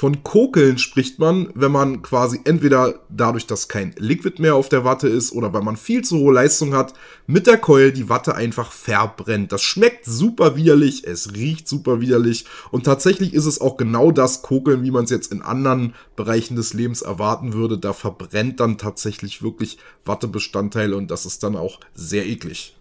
Von Kokeln spricht man, wenn man quasi entweder dadurch, dass kein Liquid mehr auf der Watte ist oder weil man viel zu hohe Leistung hat, mit der Keul die Watte einfach verbrennt. Das schmeckt super widerlich, es riecht super widerlich und tatsächlich ist es auch genau das Kokeln, wie man es jetzt in anderen Bereichen des Lebens erwarten würde. Da verbrennt dann tatsächlich wirklich Wattebestandteile und das ist dann auch sehr eklig.